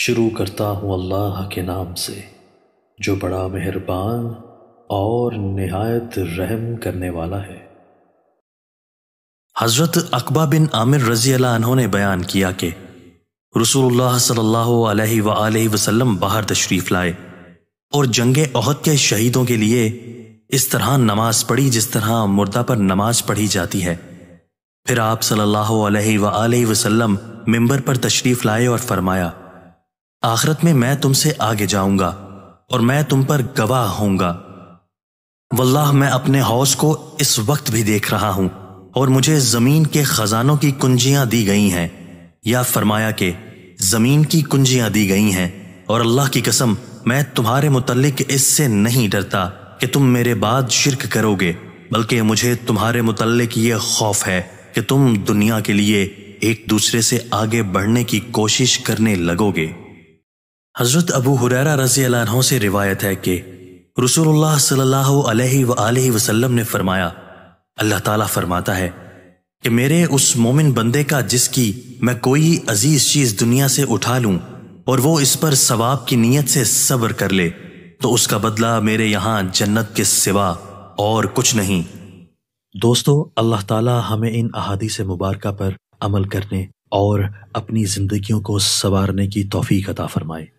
शुरू करता हूँ अल्लाह के नाम से जो बड़ा मेहरबान और नहायत रहम करने वाला है हज़रत अकबा बिन आमिर रजी अल्लाह ने बयान किया कि रसूलुल्लाह सल्लल्लाहु अलैहि वसल्लम वसल्लम बाहर तशरीफ़ लाए और जंग अहद के शहीदों के लिए इस तरह नमाज पढ़ी जिस तरह मुर्दा पर नमाज पढ़ी जाती है फिर आप सल्लल्लाहु अलैहि वसल्लम मिंबर पर तशरीफ़ लाए और फरमाया आखरत में मैं तुमसे आगे जाऊंगा और मैं तुम पर गवाह होऊंगा वल्लाह मैं अपने हौस को इस वक्त भी देख रहा हूं और मुझे जमीन के खजानों की कुंजियां दी गई हैं या फरमाया कि जमीन की कुंजियां दी गई हैं और अल्लाह की कसम मैं तुम्हारे मुतलक इससे नहीं डरता कि तुम मेरे बाद शिरक करोगे बल्कि मुझे तुम्हारे मुतलक ये खौफ है कि तुम दुनिया के लिए एक दूसरे से आगे बढ़ने की कोशिश करने लगोगे हजरत अबू हुरैरा रजी अलाहों से रिवायत है कि रसूलुल्लाह सल्लल्लाहु अलैहि वसल्लम ने फरमाया अल्लाह ताला फरमाता है कि मेरे उस मोमिन बंदे का जिसकी मैं कोई अजीज चीज दुनिया से उठा लूं और वो इस पर सवाब की नीयत से सब्र कर ले तो उसका बदला मेरे यहाँ जन्नत के सिवा और कुछ नहीं दोस्तों अल्लाह ताला हमें इन अहादी से मुबारक पर अमल करने और अपनी जिंदगियों को संवारने की तोफ़ी अता फरमाए